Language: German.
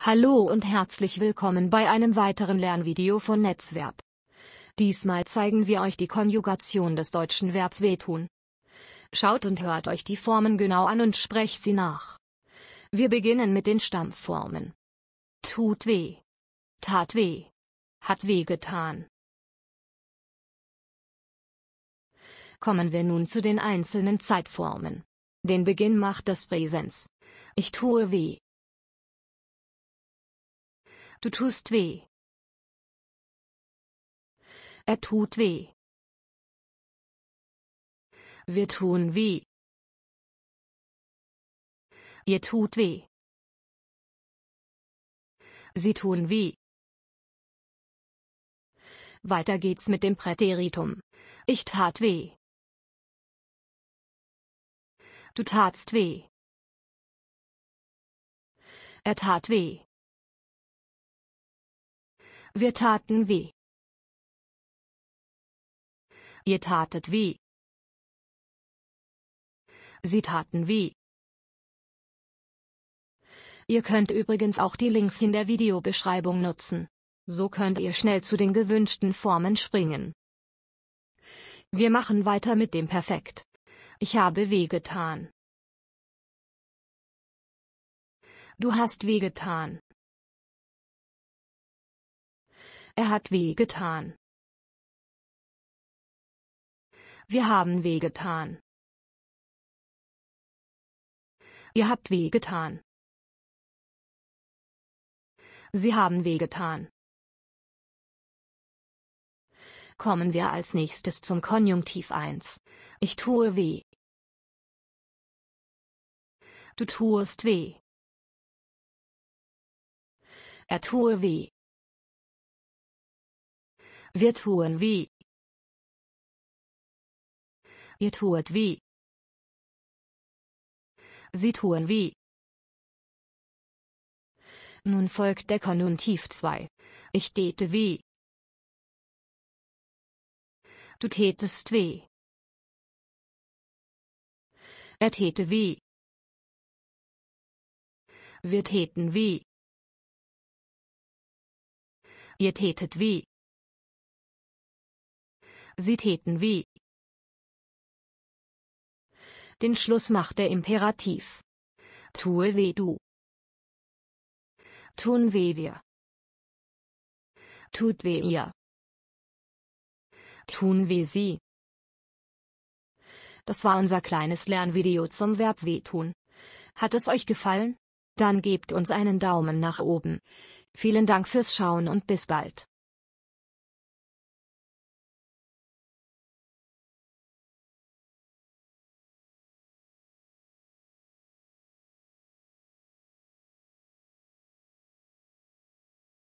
Hallo und herzlich willkommen bei einem weiteren Lernvideo von Netzverb. Diesmal zeigen wir euch die Konjugation des deutschen Verbs wehtun. Schaut und hört euch die Formen genau an und sprecht sie nach. Wir beginnen mit den Stammformen. Tut weh. Tat weh. Hat weh getan. Kommen wir nun zu den einzelnen Zeitformen. Den Beginn macht das Präsens. Ich tue weh, Du tust weh. Er tut weh. Wir tun weh. Ihr tut weh. Sie tun weh. Weiter geht's mit dem Präteritum. Ich tat weh. Du tatst weh. Er tat weh. Wir taten weh. Ihr tatet weh. Sie taten weh. Ihr könnt übrigens auch die Links in der Videobeschreibung nutzen. So könnt ihr schnell zu den gewünschten Formen springen. Wir machen weiter mit dem Perfekt. Ich habe wehgetan. Du hast wehgetan. Er hat wehgetan. Wir haben wehgetan. Ihr habt wehgetan. Sie haben wehgetan. Kommen wir als nächstes zum Konjunktiv 1. Ich tue weh. Du tust weh. Er tue weh. Wir tun wie. Ihr tut wie. Sie tun wie. Nun folgt der Konjunktiv 2. Ich täte wie. Du tätest weh. Er täte weh. Wir täten wie. Ihr tätet wie. Sie täten wie. Den Schluss macht der Imperativ. Tue weh du. Tun weh wir. Tut weh ihr. Tun weh sie. Das war unser kleines Lernvideo zum Verb wehtun. Hat es euch gefallen? Dann gebt uns einen Daumen nach oben. Vielen Dank fürs Schauen und bis bald.